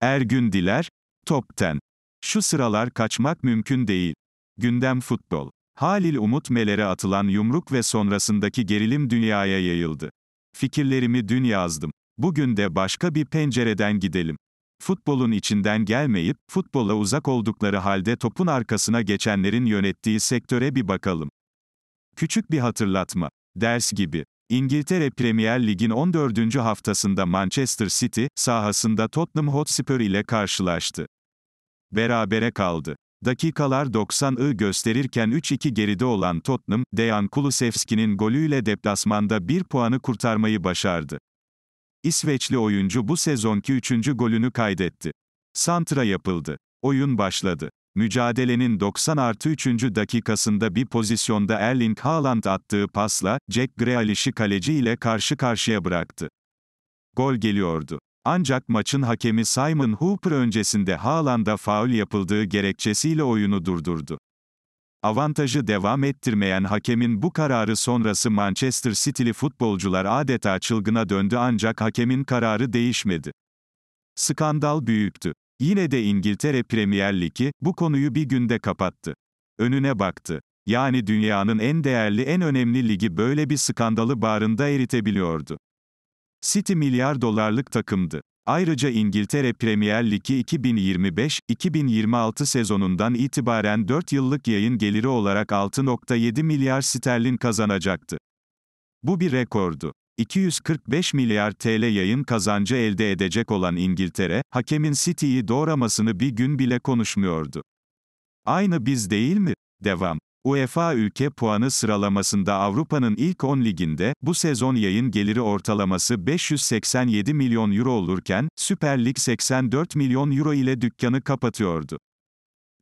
Ergün Diler, Top 10. Şu sıralar kaçmak mümkün değil. Gündem futbol. Halil Umut Meler'e atılan yumruk ve sonrasındaki gerilim dünyaya yayıldı. Fikirlerimi dün yazdım. Bugün de başka bir pencereden gidelim. Futbolun içinden gelmeyip, futbola uzak oldukları halde topun arkasına geçenlerin yönettiği sektöre bir bakalım. Küçük bir hatırlatma. Ders gibi. İngiltere Premier Lig'in 14. haftasında Manchester City, sahasında Tottenham Hotspur ile karşılaştı. Berabere kaldı. Dakikalar 90'ı gösterirken 3-2 geride olan Tottenham, Dejan Kulusevski'nin golüyle deplasmanda 1 puanı kurtarmayı başardı. İsveçli oyuncu bu sezonki 3. golünü kaydetti. Santra yapıldı. Oyun başladı mücadelenin 90 artı 3. dakikasında bir pozisyonda Erling Haaland attığı pasla, Jack Grealish'i kaleci ile karşı karşıya bıraktı. Gol geliyordu. Ancak maçın hakemi Simon Hooper öncesinde Haaland'a faul yapıldığı gerekçesiyle oyunu durdurdu. Avantajı devam ettirmeyen hakemin bu kararı sonrası Manchester City'li futbolcular adeta çılgına döndü ancak hakemin kararı değişmedi. Skandal büyüktü. Yine de İngiltere Premier Ligi, bu konuyu bir günde kapattı. Önüne baktı. Yani dünyanın en değerli en önemli ligi böyle bir skandalı bağrında eritebiliyordu. City milyar dolarlık takımdı. Ayrıca İngiltere Premier Ligi 2025-2026 sezonundan itibaren 4 yıllık yayın geliri olarak 6.7 milyar sterlin kazanacaktı. Bu bir rekordu. 245 milyar TL yayın kazancı elde edecek olan İngiltere, hakemin City'yi doğramasını bir gün bile konuşmuyordu. Aynı biz değil mi? Devam. UEFA ülke puanı sıralamasında Avrupa'nın ilk 10 liginde, bu sezon yayın geliri ortalaması 587 milyon euro olurken, Süper Lig 84 milyon euro ile dükkanı kapatıyordu.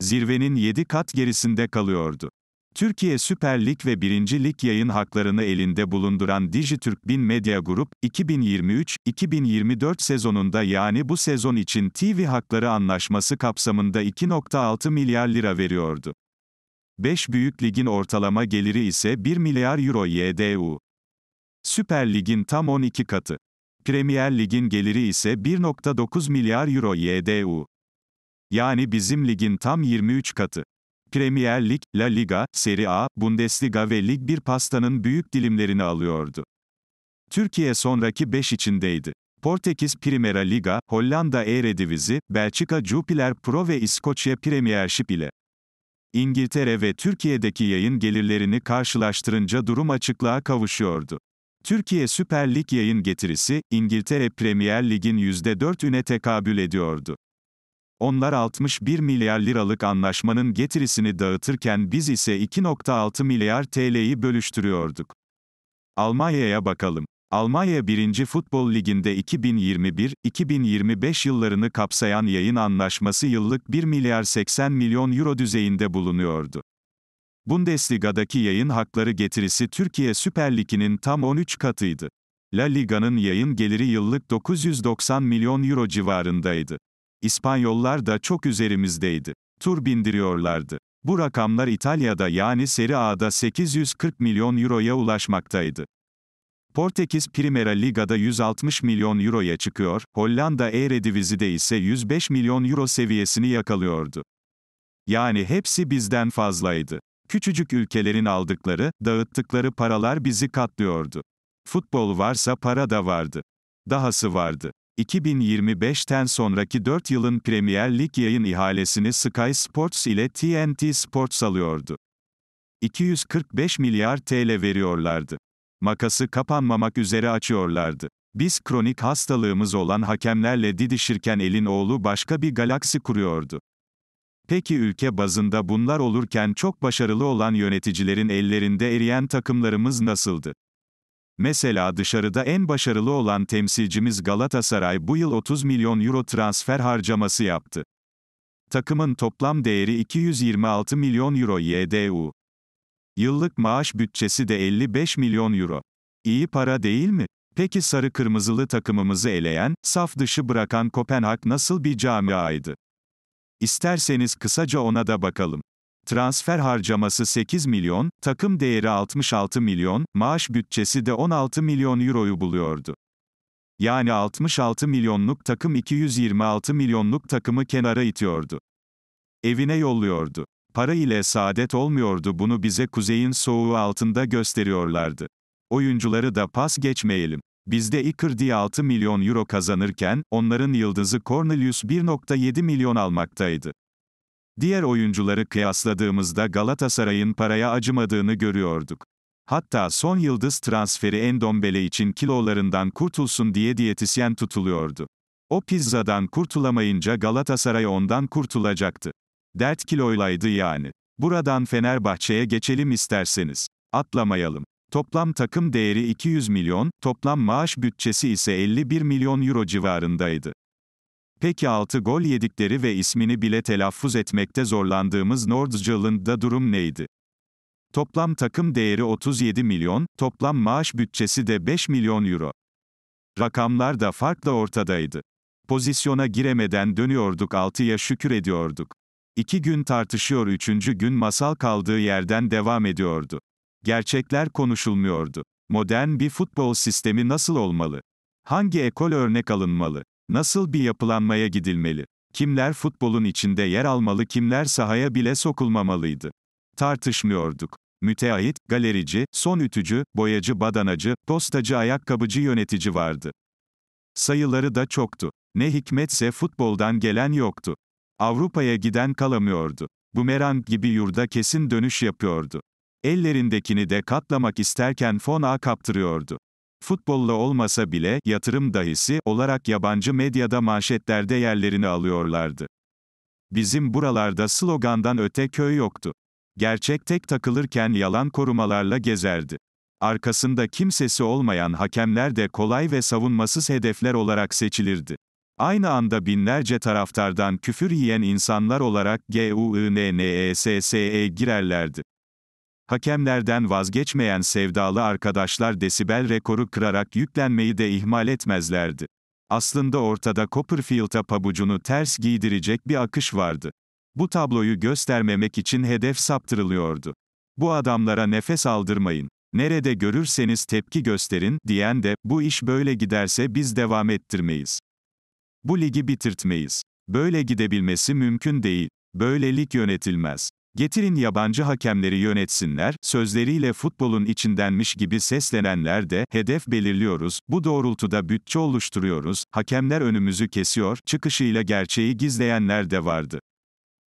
Zirvenin 7 kat gerisinde kalıyordu. Türkiye Süper Lig ve 1. Lig yayın haklarını elinde bulunduran Dijitürk Bin Medya Grup, 2023-2024 sezonunda yani bu sezon için TV hakları anlaşması kapsamında 2.6 milyar lira veriyordu. 5 büyük ligin ortalama geliri ise 1 milyar euro YDU. Süper Lig'in tam 12 katı. Premier Lig'in geliri ise 1.9 milyar euro YDU. Yani bizim ligin tam 23 katı. Premier Lig, La Liga, Serie A, Bundesliga ve Lig 1 pastanın büyük dilimlerini alıyordu. Türkiye sonraki 5 içindeydi. Portekiz Primera Liga, Hollanda Eredivisie, Belçika Jupiler Pro ve İskoçya Premiership ile. İngiltere ve Türkiye'deki yayın gelirlerini karşılaştırınca durum açıklığa kavuşuyordu. Türkiye Süper Lig yayın getirisi, İngiltere Premier Lig'in üne tekabül ediyordu. Onlar 61 milyar liralık anlaşmanın getirisini dağıtırken biz ise 2.6 milyar TL'yi bölüştürüyorduk. Almanya'ya bakalım. Almanya 1. Futbol Ligi'nde 2021-2025 yıllarını kapsayan yayın anlaşması yıllık 1 milyar 80 milyon euro düzeyinde bulunuyordu. Bundesliga'daki yayın hakları getirisi Türkiye Süper Ligi'nin tam 13 katıydı. La Liga'nın yayın geliri yıllık 990 milyon euro civarındaydı. İspanyollar da çok üzerimizdeydi. Tur bindiriyorlardı. Bu rakamlar İtalya'da yani Serie A'da 840 milyon euroya ulaşmaktaydı. Portekiz Primera Liga'da 160 milyon euroya çıkıyor, Hollanda Eredivisie'de ise 105 milyon euro seviyesini yakalıyordu. Yani hepsi bizden fazlaydı. Küçücük ülkelerin aldıkları, dağıttıkları paralar bizi katlıyordu. Futbol varsa para da vardı. Dahası vardı. 2025'ten sonraki 4 yılın Premier Lig yayın ihalesini Sky Sports ile TNT Sports alıyordu. 245 milyar TL veriyorlardı. Makası kapanmamak üzere açıyorlardı. Biz kronik hastalığımız olan hakemlerle didişirken elin oğlu başka bir galaksi kuruyordu. Peki ülke bazında bunlar olurken çok başarılı olan yöneticilerin ellerinde eriyen takımlarımız nasıldı? Mesela dışarıda en başarılı olan temsilcimiz Galatasaray bu yıl 30 milyon euro transfer harcaması yaptı. Takımın toplam değeri 226 milyon euro YDU. Yıllık maaş bütçesi de 55 milyon euro. İyi para değil mi? Peki sarı kırmızılı takımımızı eleyen, saf dışı bırakan Kopenhag nasıl bir camiaydı? İsterseniz kısaca ona da bakalım transfer harcaması 8 milyon, takım değeri 66 milyon, maaş bütçesi de 16 milyon euroyu buluyordu. Yani 66 milyonluk takım 226 milyonluk takımı kenara itiyordu. Evine yolluyordu. Para ile saadet olmuyordu bunu bize kuzeyin soğuğu altında gösteriyorlardı. Oyuncuları da pas geçmeyelim. Bizde Icardi 6 milyon euro kazanırken, onların yıldızı Cornelius 1.7 milyon almaktaydı. Diğer oyuncuları kıyasladığımızda Galatasaray'ın paraya acımadığını görüyorduk. Hatta son yıldız transferi Endombele için kilolarından kurtulsun diye diyetisyen tutuluyordu. O pizzadan kurtulamayınca Galatasaray ondan kurtulacaktı. Dert kiloylaydı yani. Buradan Fenerbahçe'ye geçelim isterseniz. Atlamayalım. Toplam takım değeri 200 milyon, toplam maaş bütçesi ise 51 milyon euro civarındaydı. Peki 6 gol yedikleri ve ismini bile telaffuz etmekte zorlandığımız Nordsjælland'da durum neydi? Toplam takım değeri 37 milyon, toplam maaş bütçesi de 5 milyon euro. Rakamlar da farklı ortadaydı. Pozisyona giremeden dönüyorduk 6'ya şükür ediyorduk. İki gün tartışıyor üçüncü gün masal kaldığı yerden devam ediyordu. Gerçekler konuşulmuyordu. Modern bir futbol sistemi nasıl olmalı? Hangi ekol örnek alınmalı? Nasıl bir yapılanmaya gidilmeli? Kimler futbolun içinde yer almalı, kimler sahaya bile sokulmamalıydı? Tartışmıyorduk. Müteahhit, galerici, son ütücü, boyacı, badanacı, postacı, ayakkabıcı yönetici vardı. Sayıları da çoktu. Ne hikmetse futboldan gelen yoktu. Avrupa'ya giden kalamıyordu. Bumerang gibi yurda kesin dönüş yapıyordu. Ellerindekini de katlamak isterken fona kaptırıyordu futbolla olmasa bile, yatırım dahisi, olarak yabancı medyada manşetlerde yerlerini alıyorlardı. Bizim buralarda slogandan öte köy yoktu. Gerçek tek takılırken yalan korumalarla gezerdi. Arkasında kimsesi olmayan hakemler de kolay ve savunmasız hedefler olarak seçilirdi. Aynı anda binlerce taraftardan küfür yiyen insanlar olarak GUNNESS'e e girerlerdi. Hakemlerden vazgeçmeyen sevdalı arkadaşlar desibel rekoru kırarak yüklenmeyi de ihmal etmezlerdi. Aslında ortada Copperfield'a pabucunu ters giydirecek bir akış vardı. Bu tabloyu göstermemek için hedef saptırılıyordu. Bu adamlara nefes aldırmayın. Nerede görürseniz tepki gösterin diyen de bu iş böyle giderse biz devam ettirmeyiz. Bu ligi bitirtmeyiz. Böyle gidebilmesi mümkün değil. Böylelik yönetilmez. Getirin yabancı hakemleri yönetsinler, sözleriyle futbolun içindenmiş gibi seslenenler de, hedef belirliyoruz, bu doğrultuda bütçe oluşturuyoruz, hakemler önümüzü kesiyor, çıkışıyla gerçeği gizleyenler de vardı.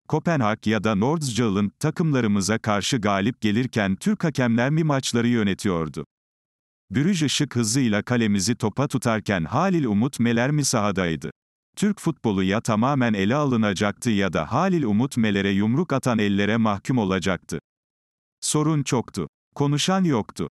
Kopenhag ya da Nordsjælland takımlarımıza karşı galip gelirken Türk hakemler mi maçları yönetiyordu? Bürüj ışık hızıyla kalemizi topa tutarken Halil Umut Meler mi sahadaydı? Türk futbolu ya tamamen ele alınacaktı ya da Halil Umut Meler'e yumruk atan ellere mahkum olacaktı. Sorun çoktu. Konuşan yoktu.